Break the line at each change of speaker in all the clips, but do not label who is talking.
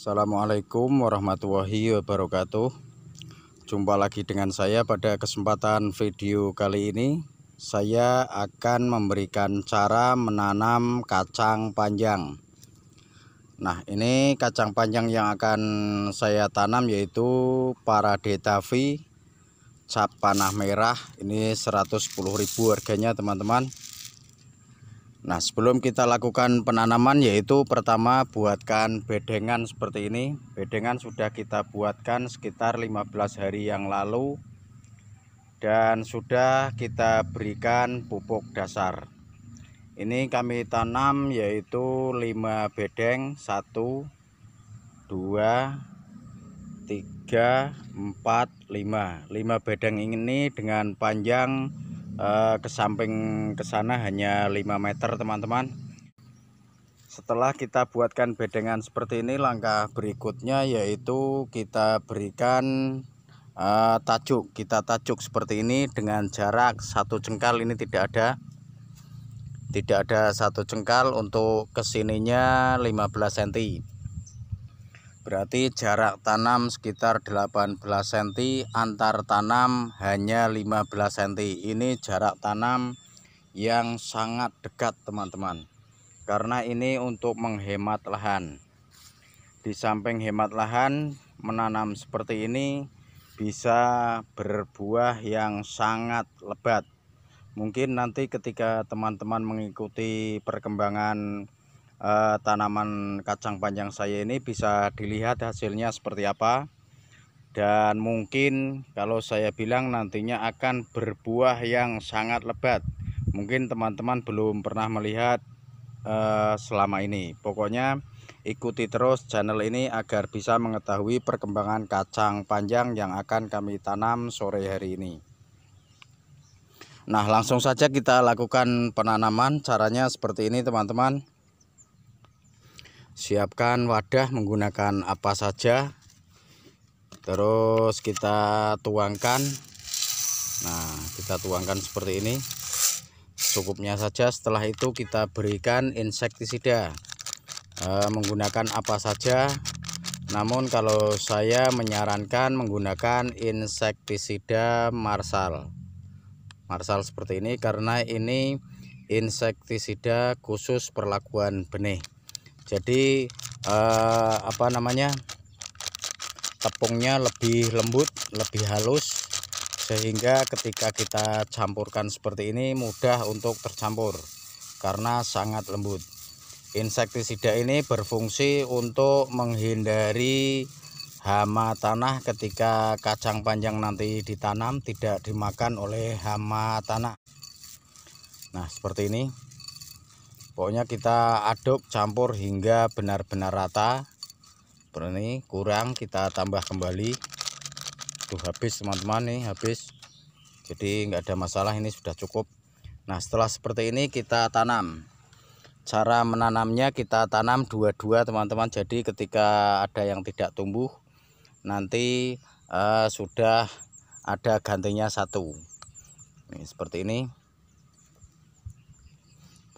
Assalamualaikum warahmatullahi wabarakatuh Jumpa lagi dengan saya pada kesempatan video kali ini Saya akan memberikan cara menanam kacang panjang Nah ini kacang panjang yang akan saya tanam yaitu Paradetavi cap panah merah ini 110.000 harganya teman-teman Nah sebelum kita lakukan penanaman yaitu pertama buatkan bedengan seperti ini Bedengan sudah kita buatkan sekitar 15 hari yang lalu Dan sudah kita berikan pupuk dasar Ini kami tanam yaitu 5 bedeng 1, 2, 3, 4, 5 5 bedeng ini dengan panjang Eh, ke samping ke sana hanya 5 meter teman-teman setelah kita buatkan bedengan seperti ini langkah berikutnya yaitu kita berikan eh, tajuk kita tajuk seperti ini dengan jarak satu cengkal ini tidak ada tidak ada satu cengkal untuk kesininya 15 cm Berarti jarak tanam sekitar 18 cm, antar tanam hanya 15 cm. Ini jarak tanam yang sangat dekat teman-teman. Karena ini untuk menghemat lahan. Di samping hemat lahan, menanam seperti ini bisa berbuah yang sangat lebat. Mungkin nanti ketika teman-teman mengikuti perkembangan eh, tanaman kacang panjang saya ini bisa dilihat hasilnya seperti apa dan mungkin kalau saya bilang nantinya akan berbuah yang sangat lebat mungkin teman-teman belum pernah melihat eh, selama ini pokoknya ikuti terus channel ini agar bisa mengetahui perkembangan kacang panjang yang akan kami tanam sore hari ini nah langsung saja kita lakukan penanaman caranya seperti ini teman-teman siapkan wadah menggunakan apa saja terus kita tuangkan nah kita tuangkan seperti ini cukupnya saja setelah itu kita berikan insektisida e, menggunakan apa saja namun kalau saya menyarankan menggunakan insektisida marsal marsal seperti ini karena ini insektisida khusus perlakuan benih jadi eh, apa namanya tepungnya lebih lembut lebih halus sehingga ketika kita campurkan seperti ini mudah untuk tercampur karena sangat lembut insektisida ini berfungsi untuk menghindari hama tanah ketika kacang panjang nanti ditanam tidak dimakan oleh hama tanah nah seperti ini pokoknya kita aduk campur hingga benar-benar rata berani kurang kita tambah kembali tuh habis teman-teman nih habis jadi nggak ada masalah ini sudah cukup nah setelah seperti ini kita tanam cara menanamnya kita tanam dua-dua teman-teman jadi ketika ada yang tidak tumbuh nanti uh, sudah ada gantinya satu nih, seperti ini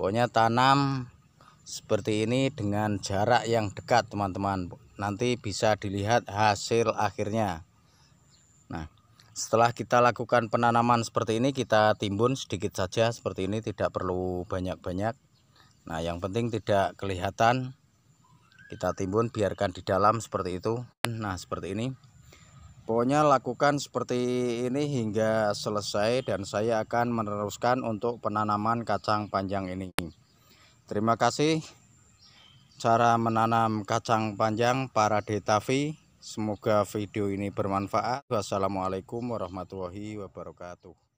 pokoknya tanam seperti ini dengan jarak yang dekat teman-teman nanti bisa dilihat hasil akhirnya nah setelah kita lakukan penanaman seperti ini kita timbun sedikit saja seperti ini tidak perlu banyak-banyak nah yang penting tidak kelihatan kita timbun biarkan di dalam seperti itu nah seperti ini Pokoknya lakukan seperti ini hingga selesai dan saya akan meneruskan untuk penanaman kacang panjang ini. Terima kasih cara menanam kacang panjang para detavi. Semoga video ini bermanfaat. Wassalamualaikum warahmatullahi wabarakatuh.